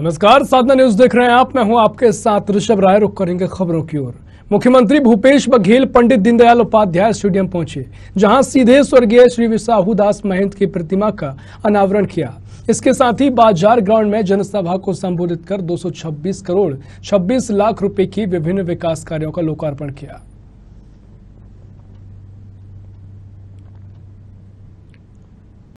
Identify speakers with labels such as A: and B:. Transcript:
A: नमस्कार साधना न्यूज देख रहे हैं आप मैं हूं आपके साथ ऋषभ राय रुख करेंगे खबरों की ओर मुख्यमंत्री भूपेश बघेल पंडित दीनदयाल उपाध्याय स्टेडियम पहुंचे जहां सीधे स्वर्गीय श्री विसाहू दास महंत की प्रतिमा का अनावरण किया इसके साथ ही बाजार ग्राउंड में जनसभा को संबोधित कर 226 करोड़ 26 लाख रुपए की विभिन्न विकास कार्यों का लोकार्पण किया